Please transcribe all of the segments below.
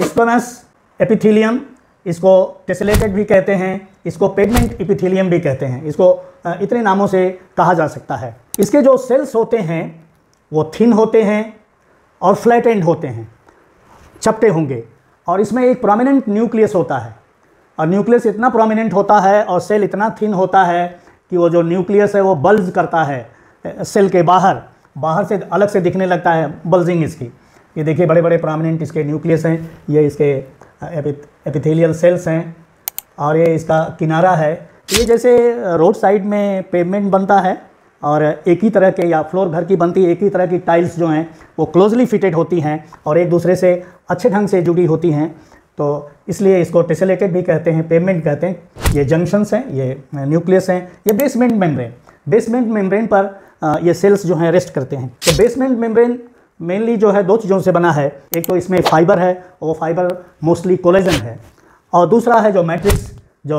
स्पनस epithelium इसको टेसिलेटेड भी कहते हैं इसको पेगमेंट इपिथीलियम भी कहते हैं इसको इतने नामों से कहा जा सकता है इसके जो सेल्स होते हैं वो थिन होते हैं और फ्लैट एंड होते हैं चपटे होंगे और इसमें एक प्रोमिनेंट न्यूक्लियस होता है और न्यूक्लियस इतना प्रोमिनेंट होता है और सेल इतना थिन होता है कि वो जो न्यूक्लियस है वो बल्ज करता है सेल के बाहर बाहर से अलग से दिखने लगता है बल्जिंग इसकी ये देखिए बड़े बड़े प्रामिनेंट इसके न्यूक्लियस हैं ये इसके एपिथेलियल सेल्स हैं और ये इसका किनारा है ये जैसे रोड साइड में पेमेंट बनता है और एक ही तरह के या फ्लोर घर की बनती एक ही तरह की टाइल्स जो हैं वो क्लोजली फिटेड होती हैं और एक दूसरे से अच्छे ढंग से जुड़ी होती हैं तो इसलिए इसको टेसलेटेड भी कहते हैं पेमेंट कहते हैं ये जंक्शंस हैं ये न्यूक्लियस हैं ये बेसमेंट मेम्ब्रेन बेसमेंट मेम्ब्रेन पर ये सेल्स जो हैं रेस्ट करते हैं तो बेसमेंट मेम्ब्रेन मेनली जो है दो चीज़ों से बना है एक तो इसमें फाइबर है वो फाइबर मोस्टली कोलेजन है और दूसरा है जो मैट्रिक्स जो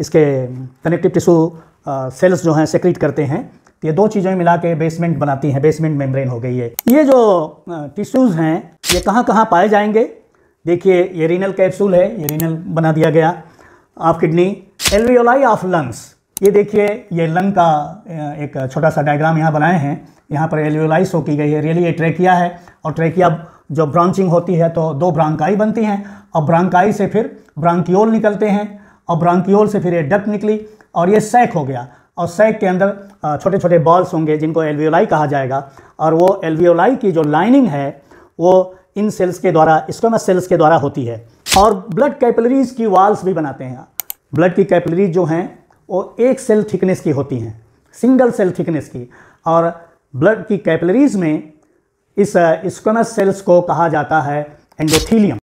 इसके कनेक्टिव टिशू सेल्स जो हैं सेक्रीट करते हैं ये दो चीज़ें मिला के बेसमेंट बनाती हैं बेसमेंट मेम्ब्रेन हो गई है ये जो टिश्यूज़ हैं ये कहाँ कहाँ पाए जाएंगे देखिए ये रीनल कैप्सूल है ये रीनल बना दिया गया of kidney alveoli of lungs ये देखिए ये लंग का एक छोटा सा डायग्राम यहाँ बनाए हैं यहाँ पर एल्यूलाइज हो की गई है रियली ये ट्रेकिया है और ट्रेकिया जो ब्रांचिंग होती है तो दो ब्रांकाई बनती हैं और ब्रांकाई से फिर ब्रांकियोल निकलते हैं और ब्रांकियोल से फिर ये डक निकली और ये सैक हो गया और सैक के अंदर छोटे छोटे बॉल्स होंगे जिनको एलवियोलाई कहा जाएगा और वो एलवियोलाई की जो लाइनिंग है वो इन सेल्स के द्वारा स्टोमस सेल्स के द्वारा होती है और ब्लड कैपलरीज की वाल्स भी बनाते हैं ब्लड की कैपलरीज जो हैं वो एक सेल थिकनेस की होती हैं सिंगल सेल थिकनेस की और ब्लड की कैपलरीज में इस स्क्वेमस सेल्स को कहा जाता है एंडोथीलियम